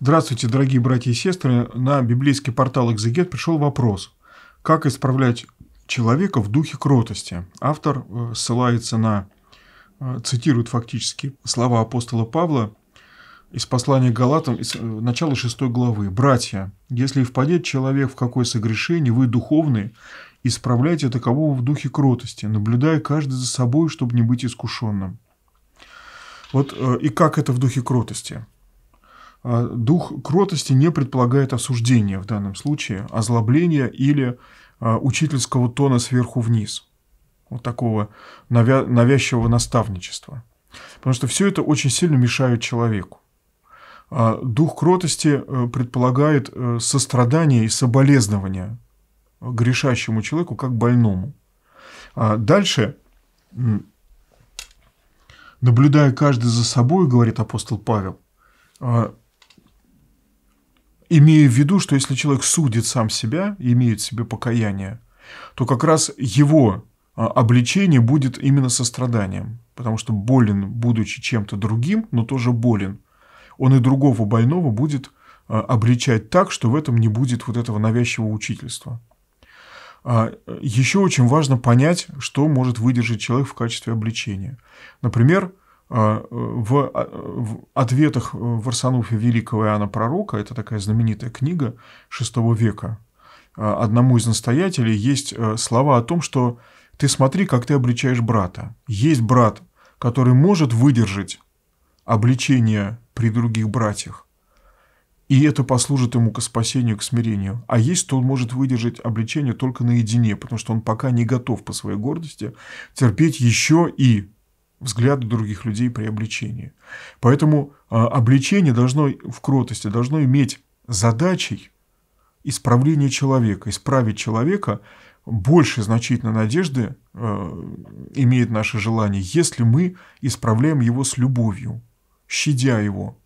Здравствуйте, дорогие братья и сестры. На библейский портал «Экзегет» пришел вопрос. Как исправлять человека в духе кротости? Автор э, ссылается на, э, цитирует фактически слова апостола Павла из послания к Галатам, из э, начала 6 главы. «Братья, если впадет человек в какое согрешение, вы духовные, исправляйте такового в духе кротости, наблюдая каждый за собой, чтобы не быть искушенным». Вот и как это в духе кротости – а, дух кротости не предполагает осуждения в данном случае, озлобления или а, учительского тона сверху вниз, вот такого навязчивого наставничества. Потому что все это очень сильно мешает человеку. А, дух кротости э, предполагает э, сострадание и соболезнование грешащему человеку как больному. Дальше, наблюдая каждый за собой, говорит апостол Павел, имея в виду, что если человек судит сам себя, имеет в себе покаяние, то как раз его а, обличение будет именно состраданием, потому что болен, будучи чем-то другим, но тоже болен, он и другого больного будет а, обличать так, что в этом не будет вот этого навязчивого учительства. А, еще очень важно понять, что может выдержать человек в качестве обличения. Например, а, э, а, э, в, ответах в Арсануфе Великого Иоанна Пророка, это такая знаменитая книга VI века, э, одному из настоятелей есть слова о том, что ты смотри, как ты обличаешь брата. Есть брат, который может выдержать обличение при других братьях, и это послужит ему к спасению, к смирению. А есть, кто может выдержать обличение только наедине, потому что он пока не готов по своей гордости терпеть еще и взгляды других людей при обличении. Поэтому а, обличение должно в кротости должно иметь задачей исправление человека. Исправить человека больше значительно надежды э, имеет наше желание, если мы исправляем его с любовью, щадя его.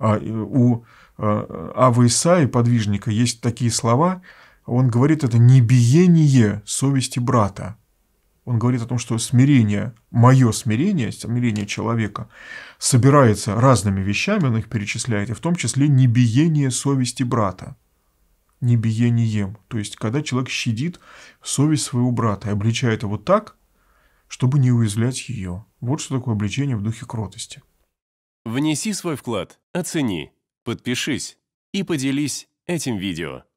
А, у э, Авы Исаи, подвижника, есть такие слова, он говорит, это «небиение совести брата» он говорит о том, что смирение, мое смирение, смирение человека, собирается разными вещами, он их перечисляет, и в том числе небиение совести брата, небиением. То есть, когда человек щадит совесть своего брата и обличает его так, чтобы не уязвлять ее. Вот что такое обличение в духе кротости. Внеси свой вклад, оцени, подпишись и поделись этим видео.